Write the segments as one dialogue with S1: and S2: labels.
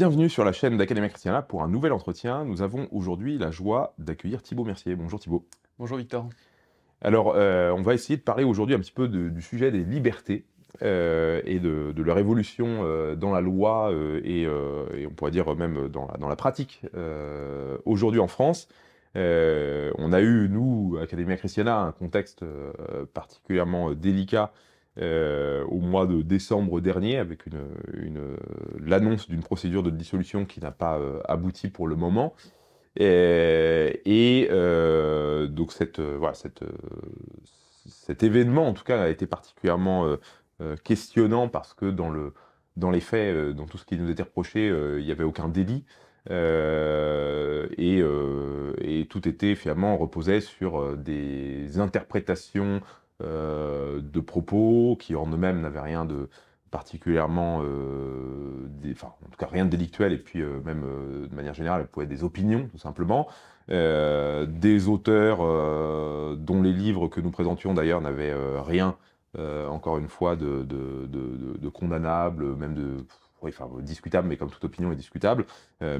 S1: Bienvenue sur la chaîne d'Académie Christiana pour un nouvel entretien. Nous avons aujourd'hui la joie d'accueillir Thibaut Mercier. Bonjour Thibaut. Bonjour Victor. Alors, euh, on va essayer de parler aujourd'hui un petit peu du sujet des libertés euh, et de, leur évolution euh, dans la loi et, on pourrait dire même dans la, dans la pratique aujourd'hui en France. on a eu, nous, Académie Christiana, un contexte particulièrement délicat euh, au mois de décembre dernier avec une, l'annonce d'une procédure de dissolution qui n'a pas euh, abouti pour le moment. Et, euh, donc cette, voilà, cette, cet événement, en tout cas, a été particulièrement questionnant parce que dans, le, dans les faits, dans tout ce qui nous était reproché, il n'y avait aucun délit. et, et, tout était finalement reposait sur des interprétations euh, de propos qui en eux-mêmes n'avaient rien de particulièrement, euh, enfin en tout cas rien de délictuel, et puis euh, même de manière générale, elles pouvaient être des opinions tout simplement, des auteurs dont les livres que nous présentions d'ailleurs n'avaient rien encore une fois, de, de, condamnable, même de discutable, mais comme toute opinion est discutable,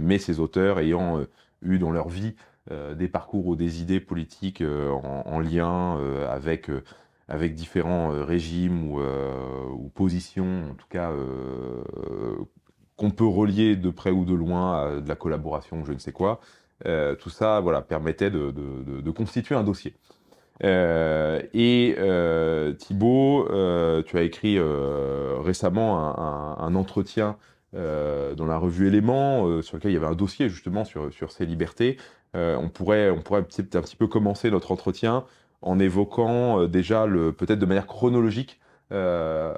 S1: mais ces auteurs ayant eu dans leur vie des parcours ou des idées politiques en, lien avec avec différents euh, régimes euh, ou, positions, en tout cas euh, qu'on peut relier de près ou de loin à de la collaboration, je ne sais quoi. tout ça voilà, permettait de, constituer un dossier. et euh, Thibaut, tu as écrit récemment un, entretien dans la revue Éléments sur lequel il y avait un dossier justement sur, ces libertés. on pourrait, on pourrait un petit peu commencer notre entretien en évoquant euh, déjà le peut-être de manière chronologique, euh,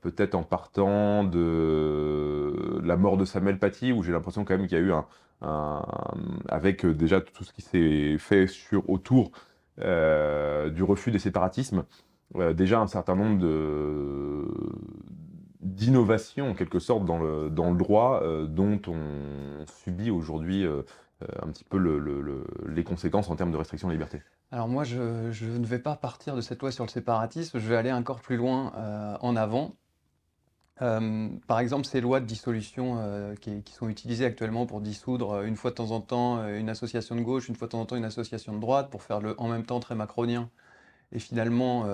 S1: peut-être en partant de la mort de Samuel Paty, où j'ai l'impression quand même qu'il y a eu un, avec euh, déjà tout ce qui s'est fait sur autour du refus des séparatismes, déjà un certain nombre de d'innovations en quelque sorte dans le, dans le droit dont on subit aujourd'hui un petit peu le, les conséquences en termes de restriction de liberté.
S2: Alors moi, je, ne vais pas partir de cette loi sur le séparatisme, je vais aller encore plus loin euh, en avant. Euh, par exemple, ces lois de dissolution euh, qui, sont utilisées actuellement pour dissoudre une fois de temps en temps une association de gauche, une fois de temps en temps une association de droite, pour faire le en même temps très macronien, et finalement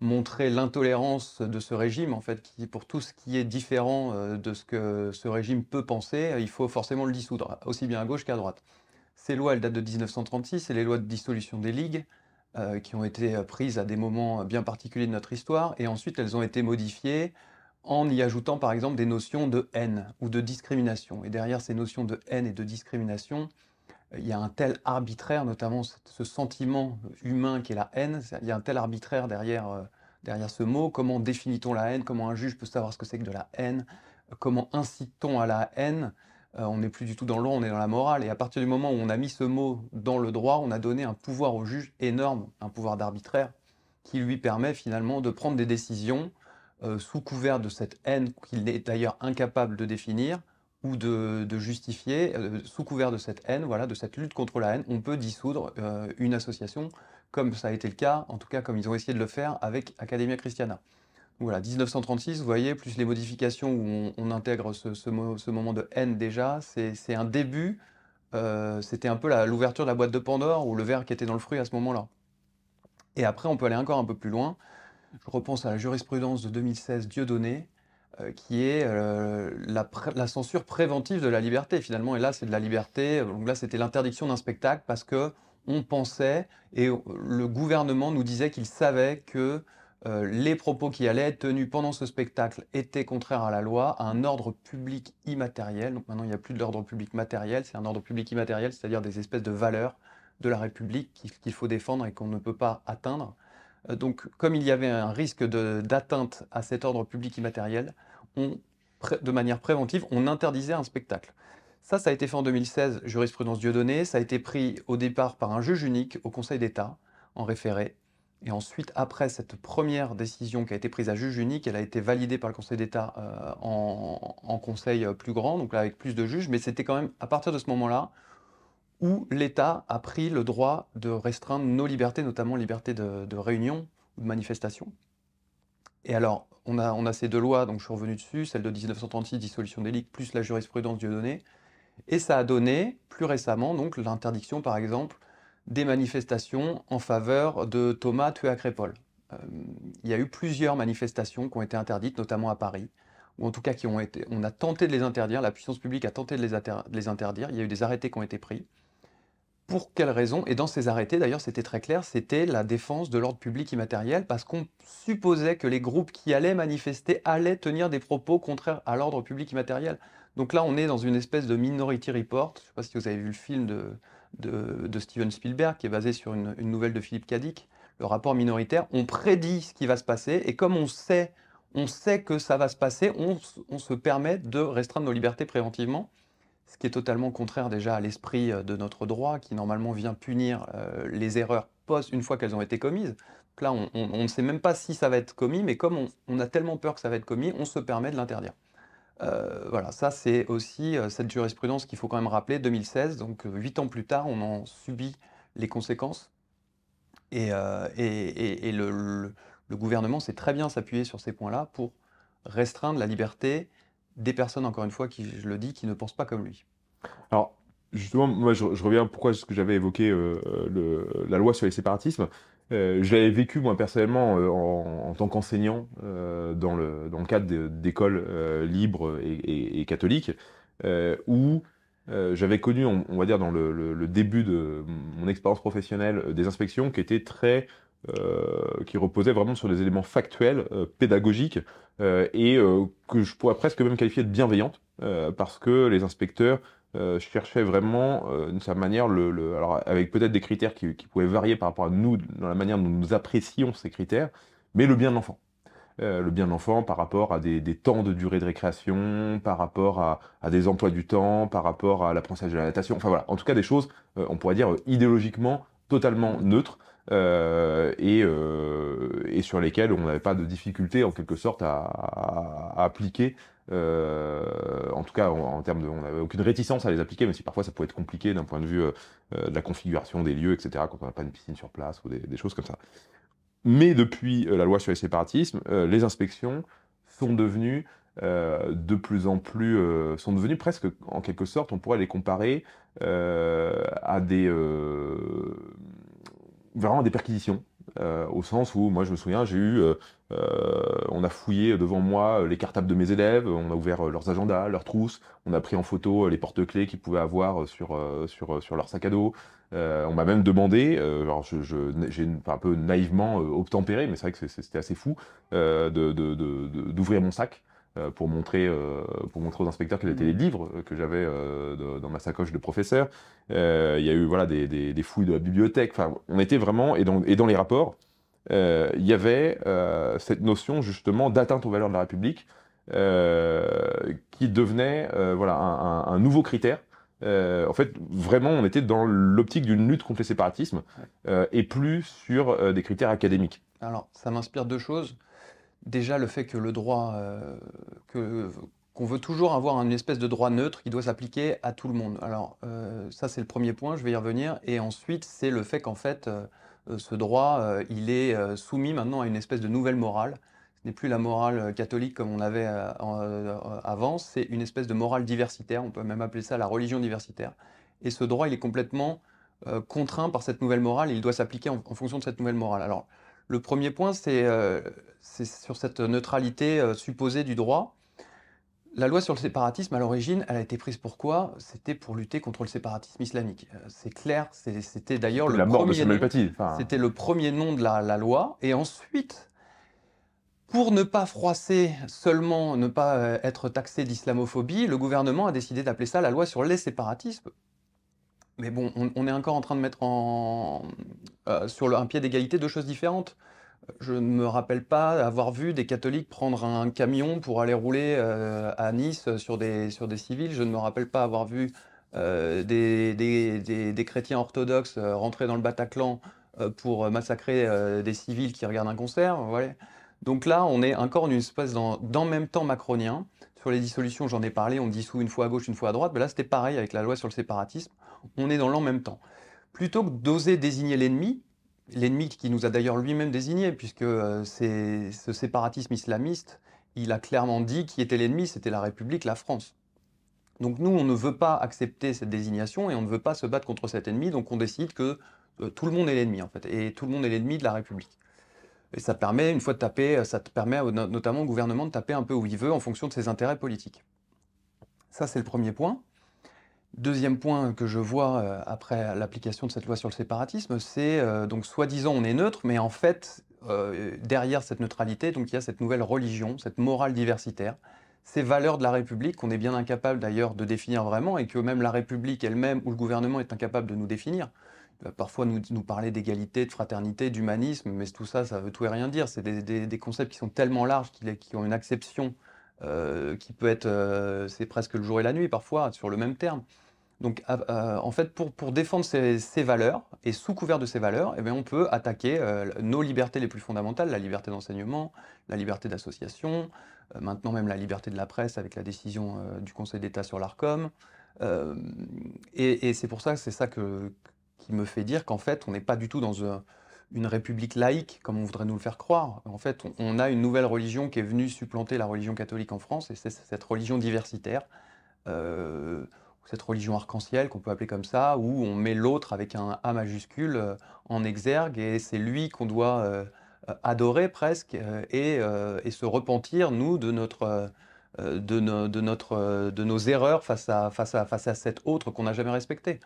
S2: montrer l'intolérance de ce régime, en fait, qui, pour tout ce qui est différent de ce que ce régime peut penser, il faut forcément le dissoudre, aussi bien à gauche qu'à droite. Ces lois, elles datent de 1936, c'est les lois de dissolution des ligues, euh, qui ont été euh, prises à des moments euh, bien particuliers de notre histoire, et ensuite elles ont été modifiées en y ajoutant par exemple des notions de haine ou de discrimination. Et derrière ces notions de haine et de discrimination, il y a un tel arbitraire, notamment ce sentiment humain qui est la haine, il y a un tel arbitraire derrière, derrière ce mot. Comment définit-on la haine Comment un juge peut savoir ce que c'est que de la haine Comment incite-t-on à la haine euh, on n'est plus du tout dans le droit, on est dans la morale. Et à partir du moment où on a mis ce mot dans le droit, on a donné un pouvoir au juge énorme, un pouvoir d'arbitraire, qui lui permet finalement de prendre des décisions euh, sous couvert de cette haine qu'il est d'ailleurs incapable de définir ou de, justifier. Euh, sous couvert de cette haine, voilà, de cette lutte contre la haine, on peut dissoudre une association, comme ça a été le cas, en tout cas comme ils ont essayé de le faire avec Academia Christiana. Voilà, 1936, vous voyez, plus les modifications où on, intègre ce, moment de haine déjà, c'est un début. Euh, c'était un peu l'ouverture de la boîte de Pandore ou le verre qui était dans le fruit à ce moment-là. Et après, on peut aller encore un peu plus loin. Je repense à la jurisprudence de 2016 Dieudonné, euh, qui est euh, la, la, censure préventive de la liberté finalement. Et là, c'est de la liberté. Donc là, c'était l'interdiction d'un spectacle parce que on pensait et le gouvernement nous disait qu'il savait que euh, les propos qui allaient être tenus pendant ce spectacle étaient contraires à la loi, à un ordre public immatériel. Donc maintenant, il n'y a plus de l'ordre public matériel, c'est un ordre public immatériel, c'est-à-dire des espèces de valeurs de la République qu'il faut défendre et qu'on ne peut pas atteindre. Euh, donc, comme il y avait un risque d'atteinte à cet ordre public immatériel, de manière préventive, on interdisait un spectacle. Ça, ça a été fait en 2016, jurisprudence Dieudonné. Ça a été pris au départ par un juge unique au Conseil d'État, en référé. Et ensuite, après cette première décision qui a été prise à juge unique, elle a été validée par le Conseil d'État euh, en, conseil euh, plus grand, donc là avec plus de juges, mais c'était quand même à partir de ce moment-là où l'État a pris le droit de restreindre nos libertés, notamment liberté de, réunion ou de manifestation. Et alors, on a, on a, ces deux lois, donc je suis revenu dessus, celle de 1936, dissolution des ligues, plus la jurisprudence donné. et ça a donné, plus récemment, donc l'interdiction, par exemple, des manifestations en faveur de Thomas tué à Crépol. Euh, il y a eu plusieurs manifestations qui ont été interdites, notamment à Paris, ou en tout cas qui ont été, on a tenté de les interdire, la puissance publique a tenté de les, de les interdire, il y a eu des arrêtés qui ont été pris. Pour quelles raisons Et dans ces arrêtés, d'ailleurs, c'était très clair, c'était la défense de l'ordre public immatériel, parce qu'on supposait que les groupes qui allaient manifester allaient tenir des propos contraires à l'ordre public immatériel. Donc là, on est dans une espèce de minority report. Je ne sais pas si vous avez vu le film de, de, Steven Spielberg, qui est basé sur une, nouvelle de Philippe Kadic, le rapport minoritaire. On prédit ce qui va se passer, et comme on sait, on sait que ça va se passer, on, se permet de restreindre nos libertés préventivement, ce qui est totalement contraire déjà à l'esprit euh, de notre droit, qui normalement vient punir euh, les erreurs post une fois qu'elles ont été commises. là, on ne sait même pas si ça va être commis, mais comme on a tellement peur que ça va être commis, on se permet de l'interdire. Euh, voilà, ça c'est aussi euh, cette jurisprudence qu'il faut quand même rappeler, 2016, donc euh, huit ans plus tard, on en subit les conséquences. Et, le, gouvernement sait très bien s'appuyer sur ces points-là pour restreindre la liberté des personnes, encore une fois, qui, je le dis, qui ne pensent pas comme lui.
S1: Alors, justement, moi je, reviens à pourquoi ce que j'avais évoqué, la loi sur les séparatismes. Euh, je l'avais vécu moi personnellement euh, en, tant qu'enseignant euh, dans, le, cadre d'écoles libres et, et, catholiques, où j'avais connu, on, va dire, dans le, début de mon expérience professionnelle, des inspections qui étaient très qui reposaient vraiment sur des éléments factuels, pédagogiques, euh, et que je pourrais presque même qualifier de bienveillantes, parce que les inspecteurs euh, je cherchais vraiment, d'une euh, de sa manière, le, alors avec peut-être des critères qui, pouvaient varier par rapport à nous, dans la manière dont nous apprécions ces critères, mais le bien de l'enfant. Euh, le bien de l'enfant par rapport à des, temps de durée de récréation, par rapport à, des emplois du temps, par rapport à l'apprentissage de la natation, enfin voilà, en tout cas des choses, on pourrait dire, idéologiquement totalement neutres. et, sur lesquelles on n'avait pas de difficulté en quelque sorte à appliquer euh, en tout cas, on, en termes de, n'avait aucune réticence à les appliquer, même si parfois ça pouvait être compliqué d'un point de vue euh, euh, de la configuration des lieux, etc., quand on n'a pas une piscine sur place ou des, choses comme ça. Mais depuis la loi sur les séparatismes, les inspections sont devenues de plus en plus sont devenues presque, en quelque sorte, on pourrait les comparer à des vraiment à des perquisitions, au sens où moi je me souviens, j'ai eu euh, on a fouillé devant moi euh, les cartables de mes élèves, on a ouvert euh, leurs agendas, leurs trousses, on a pris en photo les porte-clés qu'ils pouvaient avoir sur, sur, sur leur sac à dos. on m'a même demandé, alors j'ai un peu naïvement obtempéré, mais c'est vrai que c'était assez fou, d'ouvrir de, de, mon sac pour montrer, pour montrer aux inspecteurs quels étaient les mmh. livres que j'avais dans ma sacoche de professeur. Il y a eu voilà, des, fouilles de la bibliothèque. Enfin, on était vraiment, et et dans les rapports, il euh, y avait euh, cette notion justement d'atteinte aux valeurs de la République euh, qui devenait voilà, un, nouveau critère en fait, vraiment, on était dans l'optique d'une lutte contre les séparatismes et plus sur des critères académiques.
S2: Alors, ça m'inspire deux choses. Déjà, le fait que le droit, que, qu'on veut toujours avoir une espèce de droit neutre qui doit s'appliquer à tout le monde. Alors, ça, c'est le premier point, je vais y revenir. Et ensuite, c'est le fait qu'en fait, euh, ce droit, euh, il est euh, soumis maintenant à une espèce de nouvelle morale. Ce n'est plus la morale catholique comme on avait avant, c'est une espèce de morale diversitaire, on peut même appeler ça la religion diversitaire. Et ce droit, il est complètement contraint par cette nouvelle morale, il doit s'appliquer en, fonction de cette nouvelle morale. Alors, le premier point, c'est sur cette neutralité supposée du droit. La loi sur le séparatisme, à l'origine, elle a été prise pour quoi C'était pour lutter contre le séparatisme islamique. Euh, c'est clair, c'était d'ailleurs le, C'était le premier nom de la, loi. Et ensuite, pour ne pas froisser seulement, ne pas euh, être taxé d'islamophobie, le gouvernement a décidé d'appeler ça la loi sur les séparatismes. Mais bon, on, est encore en train de mettre euh, sur un pied d'égalité deux choses différentes je ne me rappelle pas avoir vu des catholiques prendre un camion pour aller rouler euh, à Nice sur des, sur des civils. Je ne me rappelle pas avoir vu euh, des, chrétiens orthodoxes euh, rentrer dans le Bataclan pour massacrer des civils qui regardent un concert. Donc là, on est encore une espèce dans, même temps macronien. Sur les dissolutions, j'en ai parlé, on dissout une fois à gauche, une fois à droite. Mais là, c'était pareil avec la loi sur le séparatisme. On est dans l'en même temps. Plutôt que d'oser désigner l'ennemi, L'ennemi qui nous a d'ailleurs lui-même désigné, puisque euh, ce séparatisme islamiste, il a clairement dit qui était l'ennemi, c'était la République, la France. Donc nous, on ne veut pas accepter cette désignation et on ne veut pas se battre contre cet ennemi, donc on décide que euh, tout le monde est l'ennemi en fait, et tout le monde est l'ennemi de la République. Et ça permet, une fois de taper, ça permet notamment au gouvernement de taper un peu où il veut en fonction de ses intérêts politiques. Ça, c'est le premier point. Deuxième point que je vois euh, après l'application de cette loi sur le séparatisme, c'est euh, donc soi-disant on est neutre, mais en fait euh, derrière cette neutralité, donc il y a cette nouvelle religion, cette morale diversitaire, ces valeurs de la République qu'on est bien incapable d'ailleurs de définir vraiment et que même la République elle-même ou le gouvernement est incapable de nous définir. parfois nous, parler d'égalité, de fraternité, d'humanisme, mais tout ça, ça veut tout et rien dire. C'est des, des, concepts qui sont tellement larges, qu'ils qui ont une acception euh, qui peut être, euh, c'est presque le jour et la nuit parfois, sur le même terme. Donc euh, en fait, pour, défendre ces, valeurs, et sous couvert de ces valeurs, eh bien, on peut attaquer nos libertés les plus fondamentales, la liberté d'enseignement, la liberté d'association, maintenant même la liberté de la presse avec la décision du Conseil d'État sur l'ARCOM. et, c'est pour ça, que c'est ça qui me fait dire qu'en fait, on n'est pas du tout dans un une république laïque, comme on voudrait nous le faire croire. En fait, on, a une nouvelle religion qui est venue supplanter la religion catholique en France, et c'est cette religion diversitaire, euh, cette religion arc-en-ciel qu'on peut appeler comme ça, où on met l'autre avec un A majuscule euh, en exergue, et c'est lui qu'on doit euh, adorer presque, et, se repentir, nous, de nos erreurs face à, face face à cet autre qu'on n'a jamais respecté.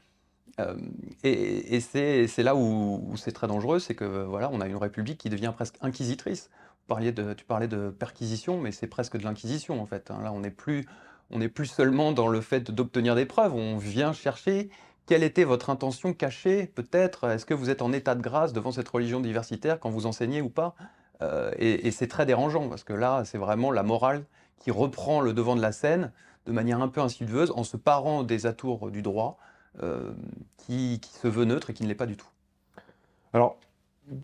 S2: Euh, et, c'est là où, c'est très dangereux, c'est que voilà, on a une république qui devient presque inquisitrice. tu parlais de perquisition, mais c'est presque de l'inquisition en fait. Hein. Là, on n'est plus, on plus seulement dans le fait d'obtenir des preuves. On vient chercher quelle était votre intention cachée, peut-être. Est-ce que vous êtes en état de grâce devant cette religion diversitaire quand vous enseignez ou pas euh, Et, et c'est très dérangeant parce que là, c'est vraiment la morale qui reprend le devant de la scène de manière un peu insidieuse en se parant des atours du droit euh, qui, se veut neutre et qui ne l'est pas du tout.
S1: Alors,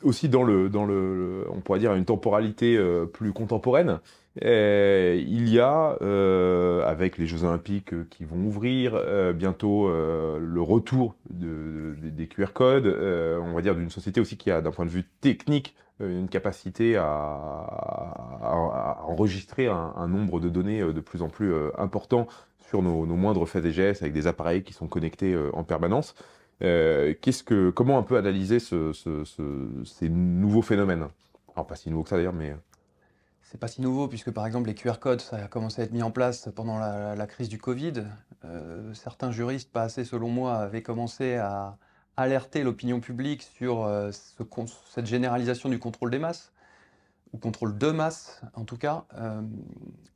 S1: aussi dans le, dans le, on pourrait dire une temporalité euh, plus contemporaine. Eh, il y a, euh, avec les Jeux Olympiques qui vont ouvrir, bientôt le retour des QR codes, on va dire d'une société aussi qui a, d'un point de vue technique, une capacité à, enregistrer un, nombre de données de plus en plus important sur nos, moindres faits et gestes avec des appareils qui sont connectés euh, en permanence. Euh, qu'est-ce que, comment un peu analyser ces nouveaux phénomènes pas si nouveau que ça d'ailleurs, mais euh.
S2: c'est pas si nouveau puisque par exemple les QR codes, ça a commencé à être mis en place pendant la, crise du Covid. certains juristes, pas assez selon moi, avaient commencé à alerter l'opinion publique sur ce, cette généralisation du contrôle des masses ou contrôle de masse en tout cas, euh,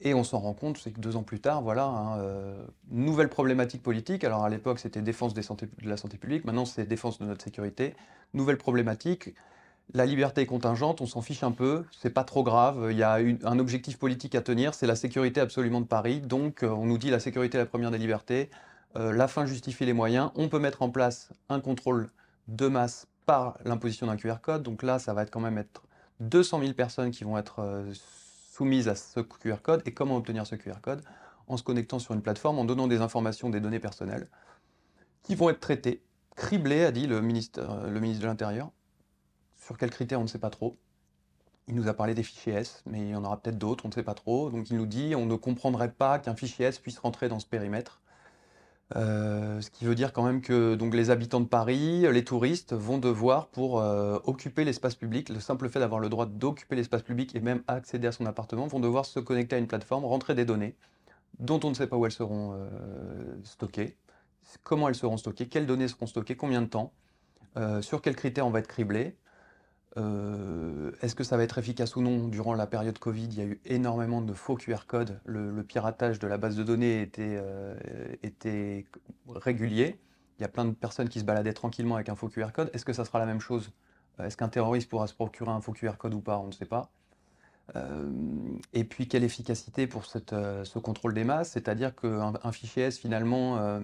S2: et on s'en rend compte, c'est que deux ans plus tard, voilà, hein, euh, nouvelle problématique politique, alors à l'époque c'était défense de la santé publique, maintenant c'est défense de notre sécurité, nouvelle problématique, la liberté est contingente, on s'en fiche un peu, c'est pas trop grave, il y a un objectif politique à tenir, c'est la sécurité absolument de Paris, donc euh, on nous dit la sécurité est la première des libertés, la fin justifie les moyens, on peut mettre en place un contrôle de masse par l'imposition d'un QR code, donc là ça va être quand même être 200 000 personnes qui vont être euh, soumises à ce QR code et comment obtenir ce QR code en se connectant sur une plateforme, en donnant des informations, des données personnelles, qui vont être traitées, criblées, a dit le ministre, euh, le ministre de l'Intérieur. Sur quels critères, on ne sait pas trop. Il nous a parlé des fichiers S, mais il y en aura peut-être d'autres, on ne sait pas trop. Donc il nous dit on ne comprendrait pas qu'un fichier S puisse rentrer dans ce périmètre. Euh, ce qui veut dire quand même que donc, les habitants de Paris, les touristes vont devoir, pour euh, occuper l'espace public, le simple fait d'avoir le droit d'occuper l'espace public et même accéder à son appartement, vont devoir se connecter à une plateforme, rentrer des données dont on ne sait pas où elles seront euh, stockées, comment elles seront stockées, quelles données seront stockées, combien de temps, sur quels critères on va être criblé, euh, est-ce que ça va être efficace ou non Durant la période Covid, il y a eu énormément de faux QR codes. Le, piratage de la base de données euh, était, régulier. Il y a plein de personnes qui se baladaient tranquillement avec un faux QR code. Est-ce que ça sera la même chose euh, Est-ce qu'un terroriste pourra se procurer un faux QR code ou pas On ne sait pas. et puis, quelle efficacité pour cette, ce contrôle des masses C'est-à-dire qu'un fichier S, finalement,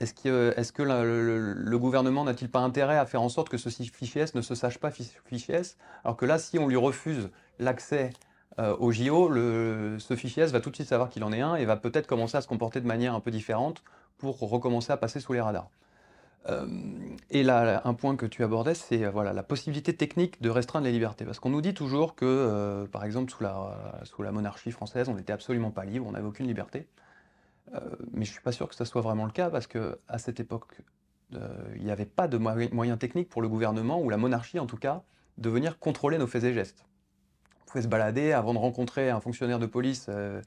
S2: est-ce que, le, gouvernement n'a-t-il pas intérêt à faire en sorte que ce fichier S ne se sache pas fichier S Alors que là, si on lui refuse l'accès euh, au JO, ce fichier S va tout de suite savoir qu'il en est un et va peut-être commencer à se comporter de manière un peu différente pour recommencer à passer sous les radars. Euh, et là, un point que tu abordais, c'est euh, la possibilité technique de restreindre les libertés. Parce qu'on nous dit toujours que, par exemple, sous la monarchie française, on n'était absolument pas libre, on n'avait aucune liberté. Euh, mais je ne suis pas sûr que ce soit vraiment le cas parce qu'à cette époque, euh, il n'y avait pas de moyens techniques pour le gouvernement ou la monarchie en tout cas de venir contrôler nos faits et gestes. On pouvait se balader avant de rencontrer un fonctionnaire de police, euh,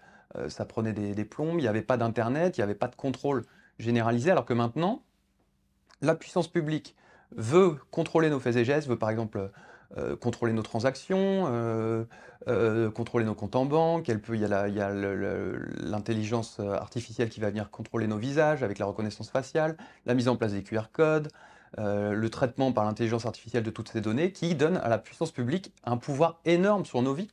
S2: ça prenait des, des plombes, il n'y avait pas d'internet, il n'y avait pas de contrôle généralisé alors que maintenant, la puissance publique veut contrôler nos faits et gestes, veut par exemple euh, contrôler nos transactions, euh, euh, contrôler nos comptes en banque, peut, il y a l'intelligence artificielle qui va venir contrôler nos visages avec la reconnaissance faciale, la mise en place des QR codes, le traitement par l'intelligence artificielle de toutes ces données qui donne à la puissance publique un pouvoir énorme sur nos vies.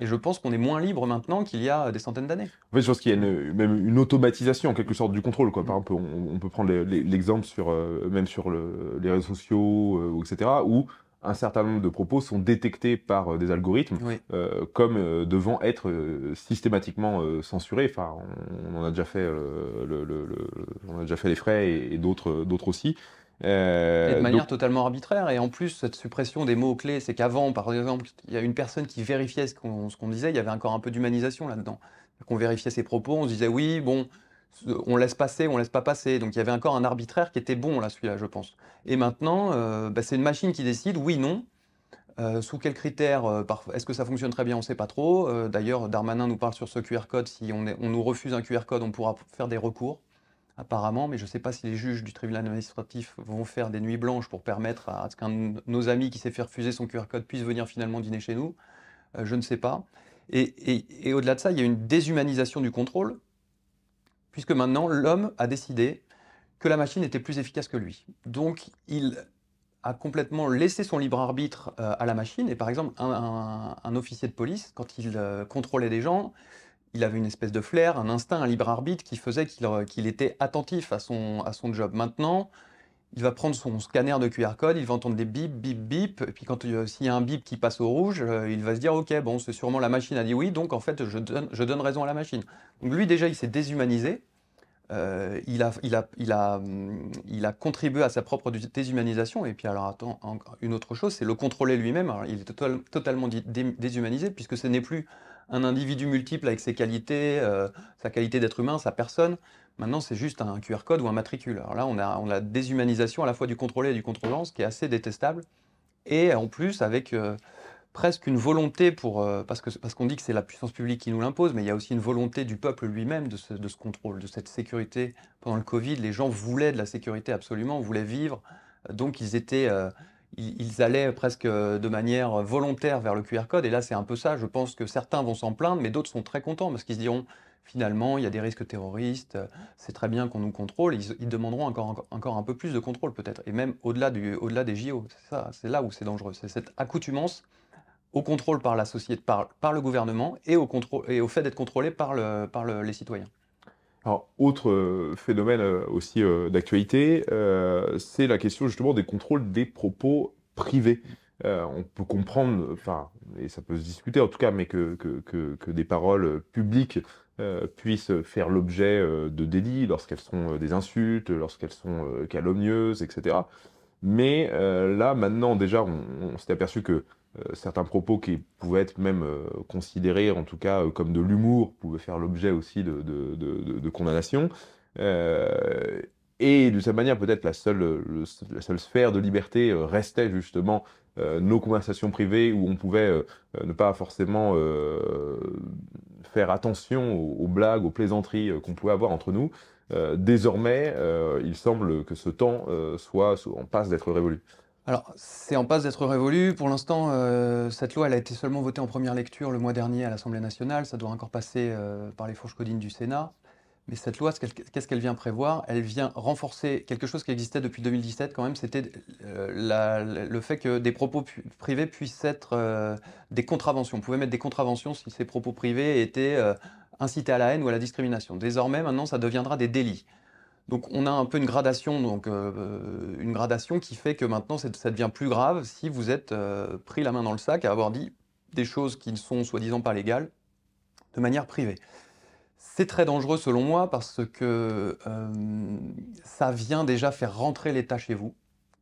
S2: Et je pense qu'on est moins libre maintenant qu'il y a des centaines d'années.
S1: En je pense qu'il y a même une automatisation en quelque sorte du contrôle. Quoi. on, peut prendre l'exemple sur, même sur les réseaux sociaux, etc., où un certain nombre de propos sont détectés par euh, des algorithmes euh, comme euh, devant être systématiquement censurés. Enfin, on, en a déjà fait, le, déjà fait les frais et, d'autres, aussi. et de manière
S2: totalement arbitraire. Et en plus, cette suppression des mots-clés, c'est qu'avant, par exemple, il y a une personne qui vérifiait ce qu'on, ce qu'on disait, il y avait encore un peu d'humanisation là-dedans. Qu'on vérifiait ses propos, on se disait oui, bon, on laisse passer, on laisse pas passer. Donc il y avait encore un arbitraire qui était bon là, celui-là, je pense. Et maintenant, euh, bah, c'est une machine qui décide, oui, non. Euh, sous quels critères euh, Est-ce que ça fonctionne très bien On ne sait pas trop. D'ailleurs, Darmanin nous parle sur ce QR code. Si on, nous refuse un QR code, on pourra faire des recours, apparemment. Mais je ne sais pas si les juges du tribunal administratif vont faire des nuits blanches pour permettre à, ce qu'un de nos amis qui s'est fait refuser son QR code puisse venir finalement dîner chez nous. je ne sais pas. et au-delà de ça, il y a une déshumanisation du contrôle puisque maintenant l'homme a décidé que la machine était plus efficace que lui. Donc il a complètement laissé son libre arbitre euh, à la machine, et par exemple un, officier de police, quand il euh, contrôlait des gens, il avait une espèce de flair, un instinct, un libre arbitre qui faisait qu'il euh, était attentif à son, à son job. Maintenant, il va prendre son scanner de QR code, il va entendre des bip, bip, bip, et puis quand euh, s'il y a un bip qui passe au rouge, euh, il va se dire ok, bon, c'est sûrement la machine a dit oui, donc en fait, je donne, raison à la machine. Donc lui, déjà, il s'est déshumanisé, euh, mm, il, a, contribué à sa propre déshumanisation, et puis alors, attends, une autre chose, c'est le contrôler lui-même, il est totalement déshumanisé, puisque ce n'est plus un individu multiple avec ses qualités, euh, sa qualité d'être humain, sa personne. Maintenant, c'est juste un QR code ou un matricule. Alors là, on a, la déshumanisation à la fois du contrôlé et du contrôlant, ce qui est assez détestable. Et en plus, avec euh, presque une volonté pour... Euh, parce qu'on parce qu'on dit que c'est la puissance publique qui nous l'impose, mais il y a aussi une volonté du peuple lui-même de ce, de ce contrôle, de cette sécurité. Pendant le Covid, les gens voulaient de la sécurité absolument, voulaient vivre. Donc, ils étaient ils, allaient presque euh, de manière volontaire vers le QR code. Et là, c'est un peu ça. Je pense que certains vont s'en plaindre, mais d'autres sont très contents parce qu'ils se diront finalement, il y a des risques terroristes, euh, c'est très bien qu'on nous contrôle, ils, demanderont encore, un peu plus de contrôle peut-être, et même au-delà des JO, c'est là où c'est dangereux, c'est cette accoutumance au contrôle par la société, par, le gouvernement et au, et au fait d'être contrôlé par, les citoyens.
S1: Alors, autre euh, phénomène euh, aussi euh, d'actualité, c'est la question justement des contrôles des propos privés. on peut comprendre, enfin, et ça peut se discuter en tout cas, mais que, que, que, des paroles publiques puissent faire l'objet de délits lorsqu'elles sont des insultes, lorsqu'elles sont calomnieuses, etc. Mais là, maintenant, déjà, on s'est aperçu que euh, certains propos qui pouvaient être même euh, considérés, en tout cas, euh, comme de l'humour, pouvaient faire l'objet aussi de, condamnations. condamnation. et de cette manière, peut-être la seule, sphère de liberté restait justement nos conversations privées où on pouvait ne pas forcément faire attention aux blagues, aux plaisanteries qu'on pouvait avoir entre nous. désormais, il semble que ce temps soit en passe d'être révolu.
S2: Alors, c'est en passe d'être révolu. Pour l'instant, euh, cette loi elle a été seulement votée en première lecture le mois dernier à l'Assemblée nationale. Ça doit encore passer euh, par les fourches codines du Sénat. Mais cette loi, qu'est-ce qu'elle vient prévoir Elle vient renforcer quelque chose qui existait depuis 2017 quand même, c'était euh, le fait que des propos privés puissent être des contraventions. On pouvait mettre des contraventions si ces propos privés étaient incités à la haine ou à la discrimination. Désormais, maintenant, ça deviendra des délits. Donc on a un peu une gradation, donc euh, euh, une gradation qui fait que maintenant ça devient plus grave si vous êtes euh, pris la main dans le sac à avoir dit des choses qui ne sont soi-disant pas légales de manière privée. C'est très dangereux selon moi parce que ça vient déjà faire rentrer l'État chez vous,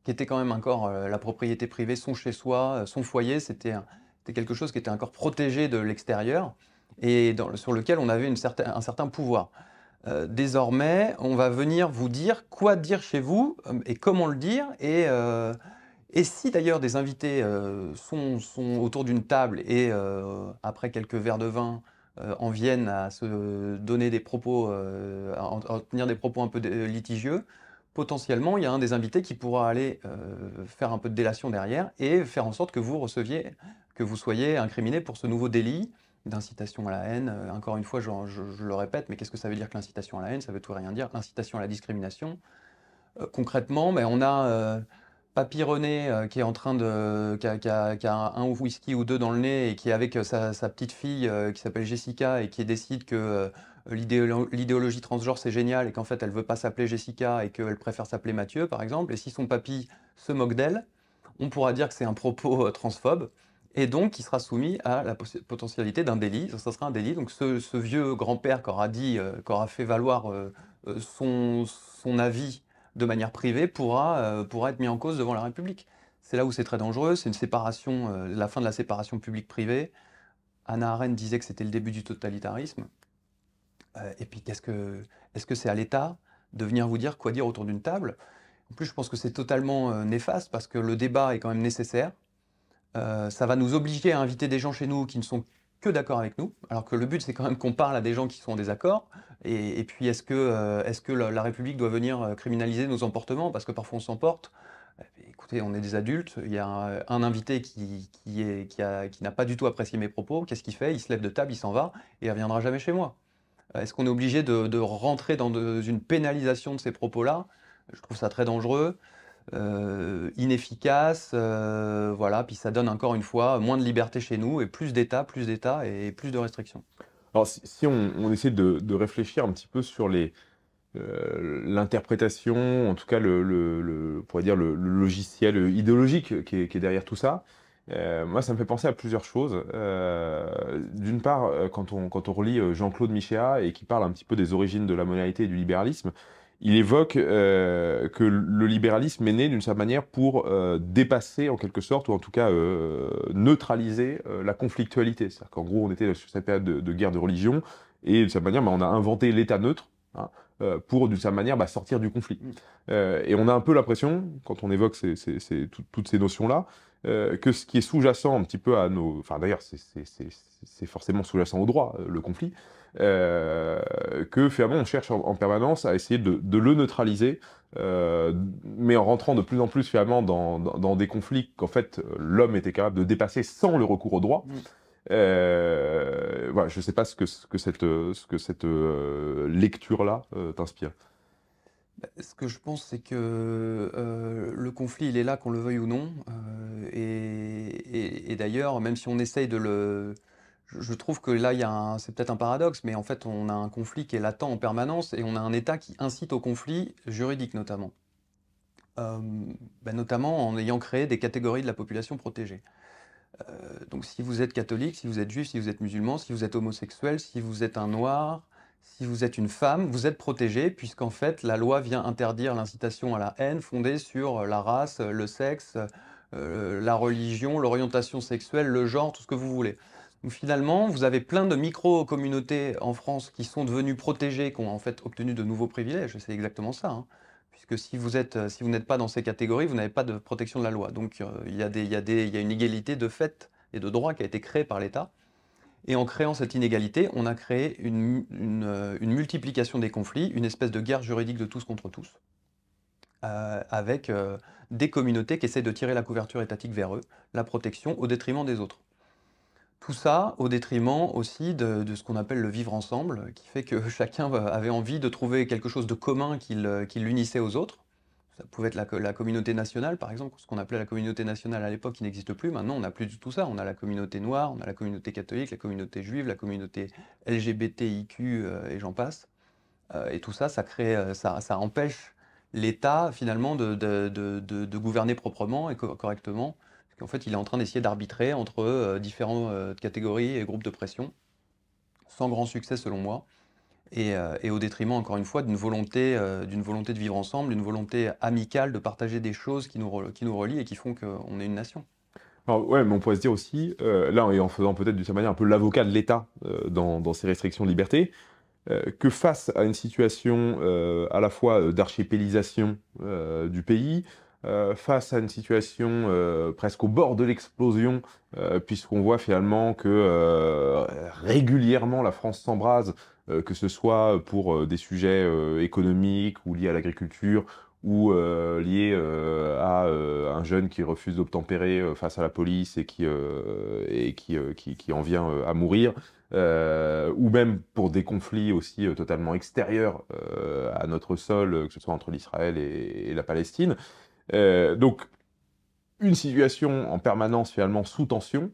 S2: qui était quand même encore la propriété privée, son chez soi, son foyer, c'était quelque chose qui était encore protégé de l'extérieur et sur lequel on avait un certain pouvoir. Euh, désormais, on va venir vous dire quoi dire chez vous euh, et comment le dire. Et, euh, si d'ailleurs des invités sont, sont, autour d'une table et après quelques verres de vin en viennent à se donner des propos, à tenir des propos un peu litigieux, potentiellement, il y a un des invités qui pourra aller faire un peu de délation derrière et faire en sorte que vous receviez, que vous soyez incriminé pour ce nouveau délit d'incitation à la haine. Euh, encore une fois, je, le répète, mais qu'est-ce que ça veut dire que l'incitation à la haine Ça veut tout rien dire. L'incitation à la discrimination, euh, concrètement, mais ben, on a euh, Papy René qui est en train de. Qui a, un whisky ou deux dans le nez et qui est avec sa, petite fille qui s'appelle Jessica et qui décide que l'idéologie transgenre c'est génial et qu'en fait elle ne veut pas s'appeler Jessica et qu'elle préfère s'appeler Mathieu, par exemple. Et si son papy se moque d'elle, on pourra dire que c'est un propos transphobe et donc qui sera soumis à la potentialité d'un délit. Ça, sera un délit. Donc ce, vieux grand-père qui aura dit, euh, fait valoir euh, euh, son, avis de manière privée pourra, être mis en cause devant la République. C'est là où c'est très dangereux, c'est une séparation, la fin de la séparation publique-privée. Anna Arendt disait que c'était le début du totalitarisme. et puis, qu'est-ce que, est-ce que c'est à l'État de venir vous dire quoi dire autour d'une table En plus, je pense que c'est totalement néfaste parce que le débat est quand même nécessaire euh, ça va nous obliger à inviter des gens chez nous qui ne sont que d'accord avec nous, alors que le but c'est quand même qu'on parle à des gens qui sont en désaccord. Et, puis est-ce que, euh, la, République doit venir euh, criminaliser nos emportements parce que parfois on s'emporte eh ben, Écoutez, on est des adultes, il y a un, invité qui, n'a pas du tout apprécié mes propos, qu'est-ce qu'il fait Il se lève de table, il s'en va et il ne reviendra jamais chez moi. Est-ce qu'on est obligé de, rentrer dans une pénalisation de ces propos-là Je trouve ça très dangereux. Euh, inefficace, euh, voilà, puis ça donne encore une fois moins de liberté chez nous et plus d'État, plus d'État et plus de restrictions.
S1: Alors si, on, essaie de, réfléchir un petit peu sur les euh, l'interprétation, en tout cas le, dire le, logiciel idéologique qui est, derrière tout ça, moi ça me fait penser à plusieurs choses. D'une part, quand on, quand relit Jean-Claude Michéa et qui parle un petit peu des origines de la modernité et du libéralisme, il évoque euh, que le libéralisme est né d'une certaine manière pour euh, dépasser en quelque sorte, ou en tout cas euh, neutraliser la conflictualité. C'est-à-dire qu'en gros, on était sur cette période de, guerre de religion, et de certaine manière, bah, on a inventé l'État neutre hein, pour, d'une certaine manière, bah, sortir du conflit. Mm. et on a un peu l'impression, quand on évoque toutes ces notions-là, que ce qui est sous-jacent un petit peu à nos... Enfin d'ailleurs, c'est forcément sous-jacent au droit, le conflit, euh, que finalement, on cherche en, permanence à essayer de, le neutraliser, euh, mais en rentrant de plus en plus finalement, dans, des conflits qu'en fait euh, l'homme était capable de dépasser sans le recours au droit. Mm. voilà, je ne sais pas ce que, cette, ce que cette lecture-là t'inspire.
S2: Bah, ce que je pense, c'est que le conflit, il est là, qu'on le veuille ou non. et d'ailleurs, même si on essaye de le, je, trouve que là, c'est peut-être un paradoxe, mais en fait, on a un conflit qui est latent en permanence et on a un État qui incite au conflit juridique notamment. Euh, ben, notamment en ayant créé des catégories de la population protégée. Euh, donc si vous êtes catholique, si vous êtes juif, si vous êtes musulman, si vous êtes homosexuel, si vous êtes un noir, si vous êtes une femme, vous êtes protégé puisqu'en fait la loi vient interdire l'incitation à la haine fondée sur la race, le sexe, euh, la religion, l'orientation sexuelle, le genre, tout ce que vous voulez finalement vous avez plein de micro-communautés en France qui sont devenues protégées, qui ont en fait obtenu de nouveaux privilèges. C'est exactement ça. Hein. Puisque euh, si vous n'êtes pas dans ces catégories, vous n'avez pas de protection de la loi. Donc euh, il, y a une égalité de fait et de droit qui a été créée par l'État. Et en créant cette inégalité, on a créé une, euh, multiplication des conflits, une espèce de guerre juridique de tous contre tous, avec des communautés qui essaient de tirer la couverture étatique vers eux, la protection, au détriment des autres. Tout ça au détriment aussi de, ce qu'on appelle le vivre ensemble, qui fait que chacun avait envie de trouver quelque chose de commun qui euh, l'unissait aux autres. Ça pouvait être la, communauté nationale, par exemple, ce qu'on appelait la communauté nationale à l'époque, qui n'existe plus. Maintenant, on n'a plus du tout ça. On a la communauté noire, on a la communauté catholique, la communauté juive, la communauté LGBTIQ, euh, et j'en passe. Euh, et tout ça, ça, crée, ça, empêche l'État, finalement, de, gouverner proprement et correctement en fait, il est en train d'essayer d'arbitrer entre euh, différentes euh, catégories et groupes de pression, sans grand succès selon moi, et, euh, au détriment, encore une fois, d'une volonté, d'une volonté de vivre ensemble, d'une volonté amicale de partager des choses qui nous, relient et qui font qu'on est une nation.
S1: ouais, mais on pourrait se dire aussi, là, en faisant peut-être de cette manière un peu l'avocat de l'État dans, dans, ces restrictions de liberté, que face à une situation à la fois d'archipélisation du pays, euh, face à une situation euh, presque au bord de l'explosion, euh, puisqu'on voit finalement que régulièrement la France s'embrase, que ce soit pour des sujets économiques ou liés à l'agriculture ou liés à un jeune qui refuse d'obtempérer face à la police et qui, et qui, qui, en vient à mourir, ou même pour des conflits aussi totalement extérieurs à notre sol, que ce soit entre l'Israël et, la Palestine. Euh, donc, une situation en permanence finalement sous tension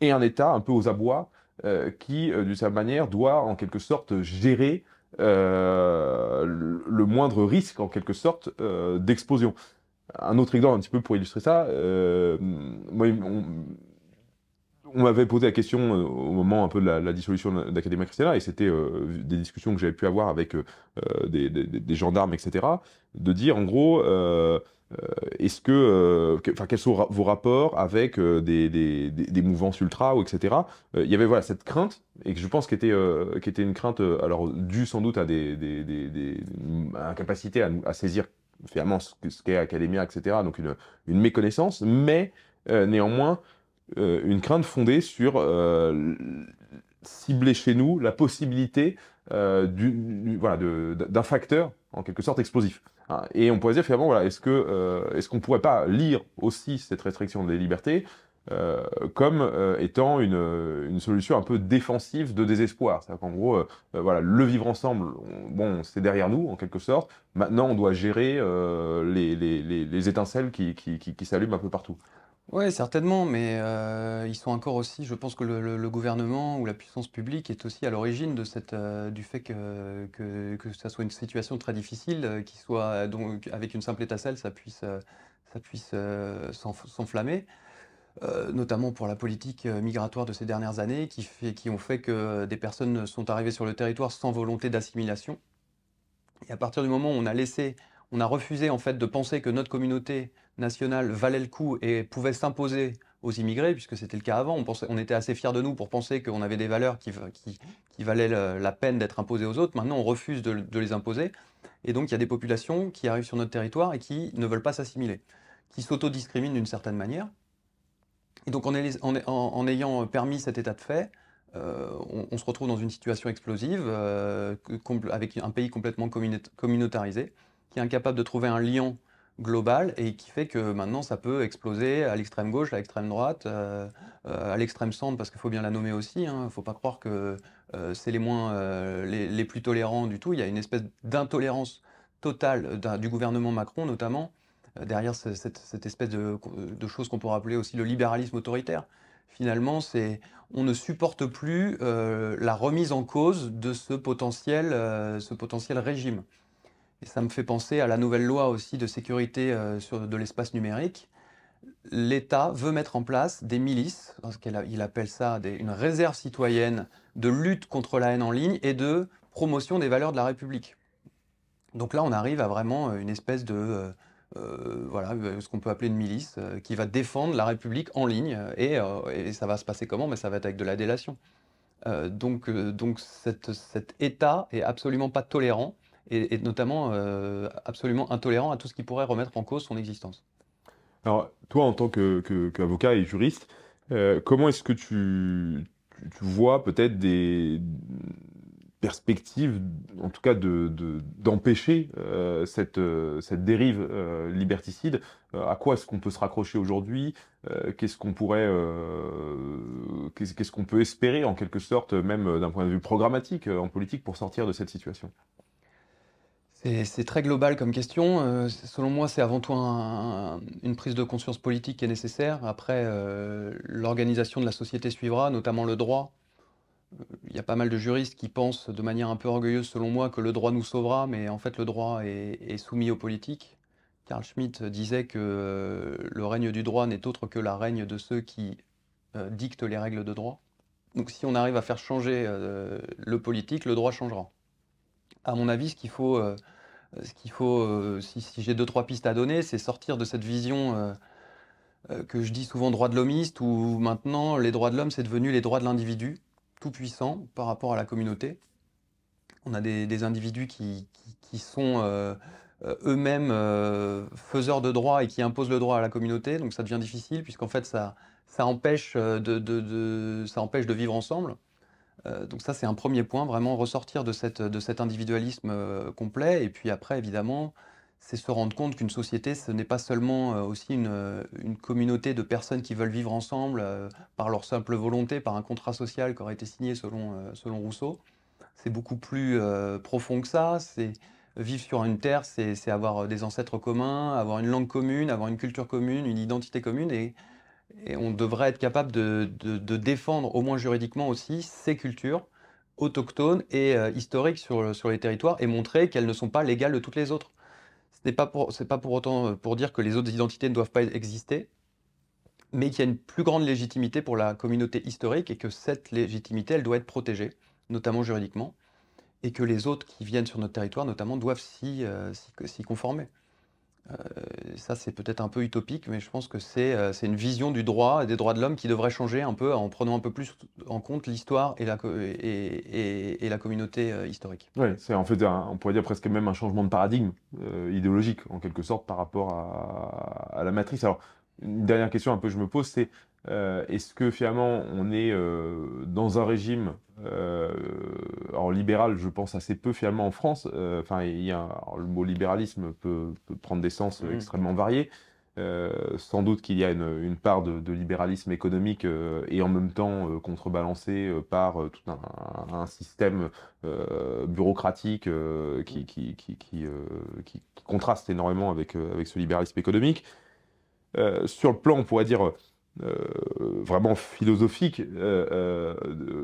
S1: et un État un peu aux abois euh, qui, euh, de sa manière, doit en quelque sorte gérer le moindre risque en quelque sorte d'explosion. Un autre exemple un petit peu pour illustrer ça, on, m'avait posé la question au moment un peu de la, dissolution d'Académie Christiana, et c'était des discussions que j'avais pu avoir avec des, des, gendarmes, etc., de dire en gros euh, est-ce euh, que, enfin, quels sont vos rapports avec euh, des, des, mouvances ultra ou etc. Il y avait voilà cette crainte et je pense qu'elle était une crainte alors due sans doute à des, des incapacités à, saisir finalement ce, qu'est Academia etc. Donc une, méconnaissance, mais néanmoins une crainte fondée sur cibler chez nous la possibilité d'un facteur en quelque sorte explosif. Ah, et on pourrait se dire finalement, voilà, est-ce euh, qu'on ne pourrait pas lire aussi cette restriction des libertés euh, comme euh, étant une, une, solution un peu défensive de désespoir C'est-à-dire qu'en gros, voilà, le vivre ensemble, bon, c'est derrière nous en quelque sorte. Maintenant, on doit gérer les, les, les, étincelles qui, qui, qui s'allument un peu partout.
S2: Oui certainement, mais euh, ils sont encore aussi je pense que le gouvernement ou la puissance publique est aussi à l'origine de cette, euh, du fait que que ça soit une situation très difficile, euh, soit donc avec une simple étincelle, ça puisse, ça puisse, s'enflammer. notamment pour la politique, migratoire de ces dernières années qui qui ont fait que des personnes sont arrivées sur le territoire sans volonté d'assimilation et à partir du moment où on a laissé on a refusé en fait de penser que notre communauté nationale valait le coup et pouvait s'imposer aux immigrés, puisque c'était le cas avant. On, on était assez fiers de nous pour penser qu'on avait des valeurs qui, qui, valaient la peine d'être imposées aux autres. Maintenant, on refuse de, les imposer. Et donc, il y a des populations qui arrivent sur notre territoire et qui ne veulent pas s'assimiler, qui s'autodiscriminent d'une certaine manière. Et donc, en, ayant permis cet état de fait, euh, on, se retrouve dans une situation explosive, euh, avec un pays complètement communautarisé, qui est incapable de trouver un lien global et qui fait que maintenant ça peut exploser à l'extrême gauche, à l'extrême droite, euh, euh, à l'extrême centre, parce qu'il faut bien la nommer aussi. Il hein. ne faut pas croire que euh, c'est les moins les, plus tolérants du tout. Il y a une espèce d'intolérance totale du gouvernement Macron notamment derrière cette, espèce de, de choses qu'on pourrait appeler aussi le libéralisme autoritaire. Finalement, c'est on ne supporte plus la remise en cause de ce potentiel, ce potentiel régime. Et ça me fait penser à la nouvelle loi aussi de sécurité euh, sur, de l'espace numérique. L'État veut mettre en place des milices, il appelle ça une réserve citoyenne de lutte contre la haine en ligne et de promotion des valeurs de la République. Donc là, on arrive à vraiment euh, une espèce de, euh, voilà, ce qu'on peut appeler une milice, qui va défendre la République en ligne. Et, ça va se passer comment Mais ça va être avec de la délation. donc, donc cet État est absolument pas tolérant et, notamment euh, absolument intolérant à tout ce qui pourrait remettre en cause son existence.
S1: Alors, toi, en tant qu'avocat que, et juriste, euh, comment est-ce que tu, vois peut-être des perspectives, en tout cas d'empêcher euh, cette, dérive liberticide À quoi est-ce qu'on peut se raccrocher aujourd'hui Qu'est-ce qu'on pourrait, qu'est-ce qu'on peut espérer en quelque sorte, même d'un point de vue programmatique en politique, pour sortir de cette situation
S2: c'est très global comme question. Euh, selon moi, c'est avant tout une prise de conscience politique qui est nécessaire. Après, euh, l'organisation de la société suivra, notamment le droit. Euh, il y a pas mal de juristes qui pensent de manière un peu orgueilleuse, selon moi, que le droit nous sauvera, mais en fait, le droit est, soumis aux politiques. Carl Schmitt disait que le règne du droit n'est autre que la règne de ceux qui dictent les règles de droit. Donc, si on arrive à faire changer le politique, le droit changera. À mon avis, ce qu'il faut euh, ce qu'il faut, euh, si, j'ai deux, trois pistes à donner, c'est sortir de cette vision euh, que je dis souvent droit de l'homiste, où maintenant les droits de l'homme, c'est devenu les droits de l'individu, tout puissant par rapport à la communauté. On a des, individus qui, sont eux-mêmes faiseurs de droits et qui imposent le droit à la communauté, donc ça devient difficile, puisqu'en fait, ça empêche de vivre ensemble. Euh, donc ça, c'est un premier point, vraiment ressortir de, cet individualisme euh, complet. Et puis après, évidemment, c'est se rendre compte qu'une société, ce n'est pas seulement euh, aussi une, communauté de personnes qui veulent vivre ensemble par leur simple volonté, par un contrat social qui aurait été signé selon, Rousseau. C'est beaucoup plus profond que ça. C'est vivre sur une terre, c'est avoir des ancêtres communs, avoir une langue commune, avoir une culture commune, une identité commune. Et et on devrait être capable de, défendre, au moins juridiquement aussi, ces cultures autochtones et euh, historiques sur, les territoires et montrer qu'elles ne sont pas légales de toutes les autres. Ce n'est pas, pour, autant euh, pour dire que les autres identités ne doivent pas exister, mais qu'il y a une plus grande légitimité pour la communauté historique et que cette légitimité, elle doit être protégée, notamment juridiquement, et que les autres qui viennent sur notre territoire, notamment, doivent s'y euh, conformer. Euh, ça, c'est peut-être un peu utopique, mais je pense que c'est euh, une vision du droit et des droits de l'homme qui devrait changer un peu en prenant un peu plus en compte l'histoire et la, et, la communauté euh, historique.
S1: Oui, c'est en fait, on pourrait dire presque même un changement de paradigme idéologique, en quelque sorte, par rapport à, à la matrice une dernière question un peu que je me pose, c'est euh, est-ce que finalement on est euh, dans un régime euh, libéral, je pense assez peu finalement en France. Enfin, il le mot libéralisme peut, prendre des sens mmh. extrêmement variés. sans doute qu'il y a une, part de, libéralisme économique et en même temps contrebalancé par tout un, système bureaucratique qui, qui, qui, qui, contraste énormément avec, avec ce libéralisme économique. Euh, sur le plan, on pourrait dire, euh, vraiment philosophique, euh,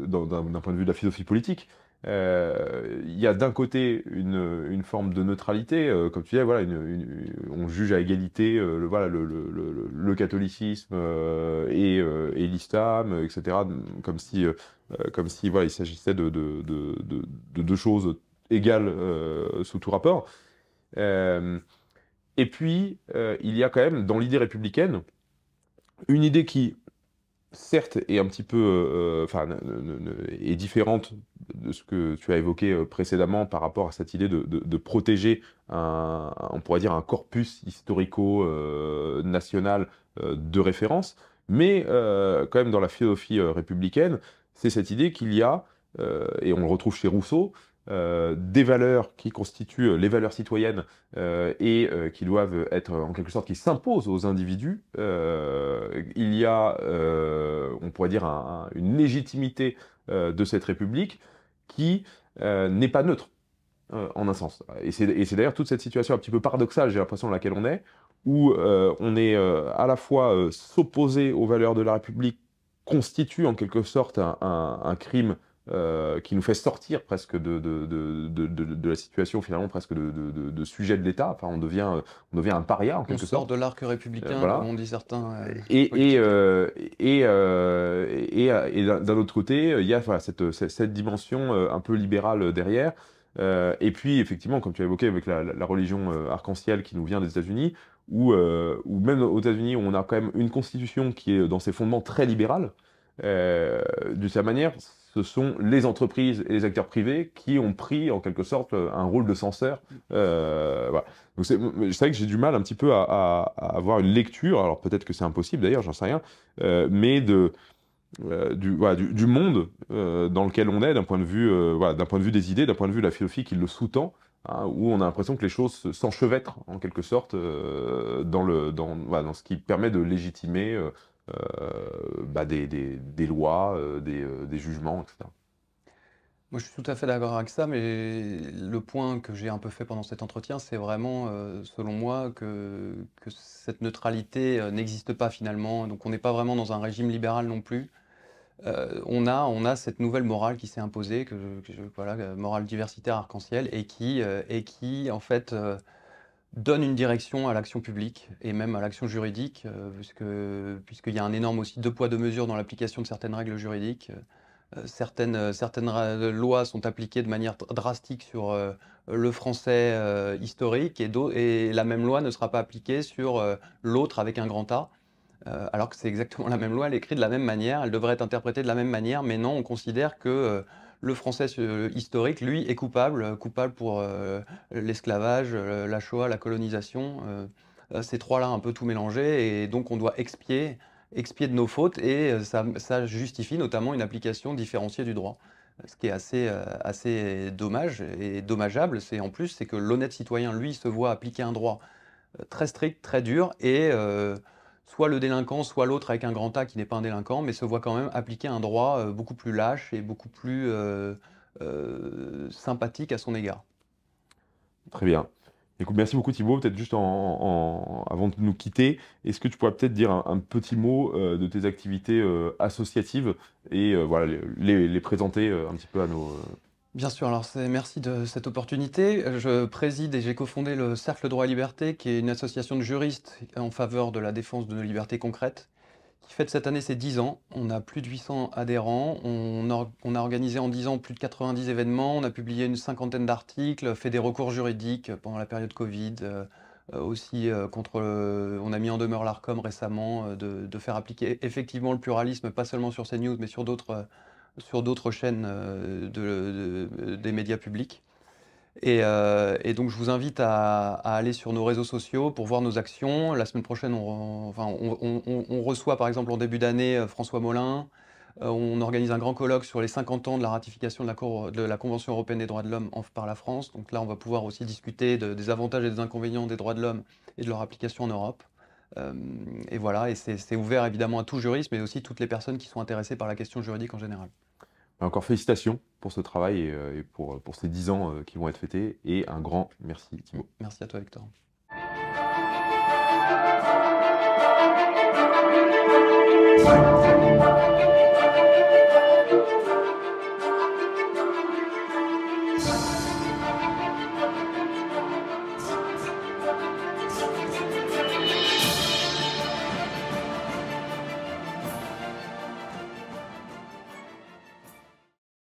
S1: d'un point de vue de la philosophie politique, il y a d'un côté une, forme de neutralité, comme tu disais, voilà, on juge à égalité le, voilà, le, catholicisme et, l'islam, etc., comme si, comme si il s'agissait de, de, deux choses égales sous tout rapport. Et puis, euh, il y a quand même, dans l'idée républicaine, une idée qui, certes, est un petit peu. Euh, est différente de ce que tu as évoqué euh, précédemment par rapport à cette idée de, protéger on pourrait dire, un corpus historico-national de référence. Mais quand même, dans la philosophie républicaine, c'est cette idée qu'il y a, et on le retrouve chez Rousseau, euh, des valeurs qui constituent euh, les valeurs citoyennes euh, et qui doivent être en quelque sorte qui s'imposent aux individus. il y a, on pourrait dire, une légitimité de cette République qui n'est pas neutre en un sens. Et c'est d'ailleurs toute cette situation un petit peu paradoxale, j'ai l'impression, dans laquelle on est, où on est à la fois s'opposer aux valeurs de la République constitue en quelque sorte un, un crime euh, qui nous fait sortir presque de, de, de, la situation, finalement, presque de, sujet de l'État. Enfin, on devient, on devient un paria, en on quelque sort de
S2: l'arc républicain, euh, comme on dit certains. Euh,
S1: et, et, et, et, d'un autre côté, il y a cette, cette, dimension un peu libérale derrière. et puis, effectivement, comme tu as évoqué avec la, religion arc-en-ciel qui nous vient des États-Unis, ou ou même aux États-Unis, on a quand même une constitution qui est dans ses fondements très libérale. de sa manière, ce sont les entreprises et les acteurs privés qui ont pris en quelque sorte un rôle de censeur. Euh, voilà. Donc c'est vrai que j'ai du mal un petit peu à, avoir une lecture, alors peut-être que c'est impossible d'ailleurs, j'en sais rien, euh, mais de, euh, du, du, monde dans lequel on est d'un point, de vue, d'un point de vue des idées, d'un point de vue de la philosophie qui le sous-tend, hein, où on a l'impression que les choses s'enchevêtrent en quelque sorte dans, le, dans, dans ce qui permet de légitimer euh, bah, des, lois, euh, euh, des, jugements, etc.
S2: Moi, je suis tout à fait d'accord avec ça, mais le point que j'ai un peu fait pendant cet entretien, c'est vraiment, selon moi, que, que cette neutralité n'existe pas finalement. Donc, on n'est pas vraiment dans un régime libéral non plus. on, a, on a cette nouvelle morale qui s'est imposée, que, voilà, morale diversitaire arc-en-ciel, et qui, et qui, en fait, donne une direction à l'action publique et même à l'action juridique, euh, puisque puisqu'il y a un énorme aussi deux poids, deux mesures dans l'application de certaines règles juridiques. Euh, certaines, euh, certaines lois sont appliquées de manière drastique sur le français historique et, et, la même loi ne sera pas appliquée sur l'autre avec un grand A, alors que c'est exactement la même loi, elle est écrite de la même manière, elle devrait être interprétée de la même manière, mais non, on considère que le français euh, historique, lui, est coupable, euh, coupable pour euh, l'esclavage, la Shoah, la colonisation. ces trois-là un peu tout mélangés, et donc on doit expier, expier de nos fautes, et ça, justifie notamment une application différenciée du droit ce qui est assez, assez dommage et dommageable, c'est en plus c'est que l'honnête citoyen, lui, se voit appliquer un droit très strict, très dur, et soit le délinquant, soit l'autre avec un grand A qui n'est pas un délinquant, mais se voit quand même appliquer un droit euh, beaucoup plus lâche et beaucoup plus euh, euh, sympathique à son égard.
S1: Très bien. merci beaucoup Thibault. Peut-être juste avant de nous quitter, est-ce que tu pourrais peut-être dire un, petit mot de tes activités associatives et voilà, les, les, présenter un petit peu à nos...
S2: Bien sûr, alors c'est merci de cette opportunité. Je préside et j'ai cofondé le Cercle Droit et Liberté, qui est une association de juristes en faveur de la défense de nos libertés concrètes, qui fête cette année ses 10 ans. On a plus de 800 adhérents, on, a organisé en 10 ans plus de 90 événements, on a publié une cinquantaine d'articles, fait des recours juridiques pendant la période Covid, euh, aussi euh, contre on a mis en demeure l'ARCOM récemment euh, de, de, faire appliquer effectivement le pluralisme, pas seulement sur CNews, mais sur d'autres sur d'autres chaînes euh, des médias publics. Euh, et, donc, je vous invite à, aller sur nos réseaux sociaux pour voir nos actions. La semaine prochaine, on, enfin, on, reçoit par exemple en début d'année euh, François Molin. on organise un grand colloque sur les 50 ans de la ratification de la, Convention européenne des droits de l'homme par la France. Donc là, on va pouvoir aussi discuter des avantages et des inconvénients des droits de l'homme et de leur application en Europe. Euh, et voilà, et c'est ouvert évidemment à tout juriste, mais aussi toutes les personnes qui sont intéressées par la question juridique en général.
S1: Bah, encore félicitations pour ce travail et euh, pour, ces dix ans euh, qui vont être fêtés. Et un grand
S2: merci, Thibault. Merci à toi, Victor.